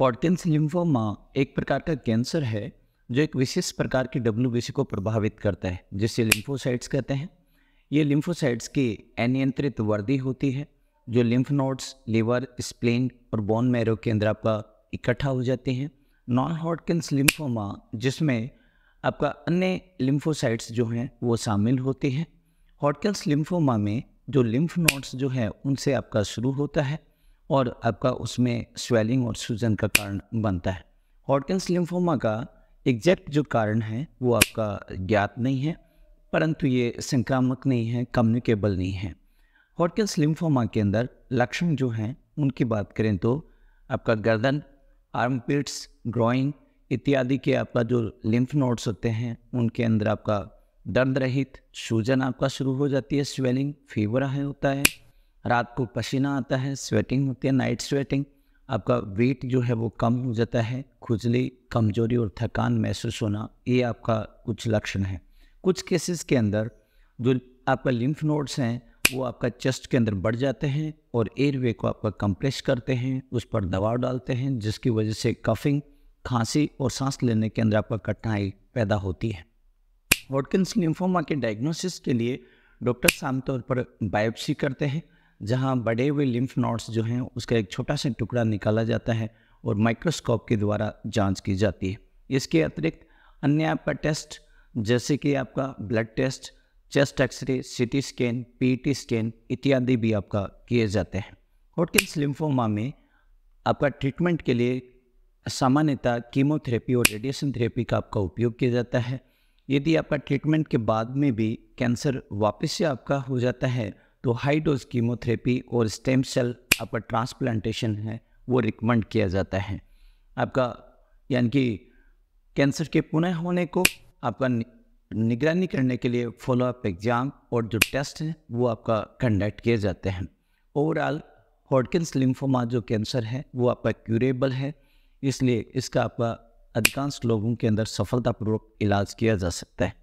हॉटकिंस lymphoma एक प्रकार का कैंसर है जो एक विशेष प्रकार की डब्ल्यू को प्रभावित करता है जिसे लिम्फोसाइट्स कहते हैं ये लिम्फोसाइट्स की अनियंत्रित वर्दी होती है जो लिम्फ नोड्स लीवर स्प्लेन और बोन मैरो के अंदर आपका इकट्ठा हो जाते हैं नॉन हॉटकिंस लिम्फोमा जिसमें आपका अन्य लिम्फोसाइट्स जो हैं वो शामिल होते हैं हॉटकिंस लिम्फोमा में जो लिम्फ नोड्स जो हैं उनसे आपका शुरू होता है और आपका उसमें स्वेलिंग और सूजन का कारण बनता है हॉटकिंस लिम्फोमा का एग्जैक्ट जो कारण है वो आपका ज्ञात नहीं है परंतु ये संक्रामक नहीं है कम्युनिकेबल नहीं है हॉटकिंस लिम्फोमा के अंदर लक्षण जो हैं उनकी बात करें तो आपका गर्दन आर्म पिट्स ग्रोइंग इत्यादि के आपका जो लिम्फ नोड्स होते हैं उनके अंदर आपका दर्द रहित सूजन आपका शुरू हो जाती है स्वेलिंग फीवर है होता है रात को पसीना आता है स्वेटिंग होती है नाइट स्वेटिंग आपका वेट जो है वो कम हो जाता है खुजली कमजोरी और थकान महसूस होना ये आपका कुछ लक्षण है कुछ केसेस के अंदर जो आपका लिम्फ नोड्स हैं वो आपका चेस्ट के अंदर बढ़ जाते हैं और एयरवे को आपका कंप्रेस करते हैं उस पर दबाव डालते हैं जिसकी वजह से कफिंग खांसी और सांस लेने के अंदर आपका कठिनाई पैदा होती है वॉटकिंस लिम्फोमा के डायग्नोसिस के लिए डॉक्टर्स आमतौर पर बायोप्सी करते हैं जहाँ बढ़े हुए लिम्फ नोड्स जो हैं उसका एक छोटा सा टुकड़ा निकाला जाता है और माइक्रोस्कोप के द्वारा जांच की जाती है इसके अतिरिक्त अन्य आपका टेस्ट जैसे कि आपका blood test chest x ray CT scan PET scan इत्यादि भी आपका किए जाते हैं हॉटकिन्स लिम्फोमा में आपका ट्रीटमेंट के लिए सामान्यतः कीमोथेरेपी और रेडिएशन थेरेपी का आपका उपयोग किया जाता है यदि आपका ट्रीटमेंट के बाद में भी कैंसर वापस से आपका हो जाता है तो हाई डोज कीमोथेरेपी और स्टेम सेल आपका ट्रांसप्लांटेशन है वो रिकमेंड किया जाता है आपका यानी कि कैंसर के पुनः होने को आपका निगरानी करने के लिए फॉलोअप एग्ज़ाम और जो टेस्ट हैं वो आपका कंडक्ट किए जाते हैं ओवरऑल हॉडकिंस लिम्फोमा जो कैंसर है वो आपका क्यूरेबल है इसलिए इसका आपका अधिकांश लोगों के अंदर सफलतापूर्वक इलाज किया जा सकता है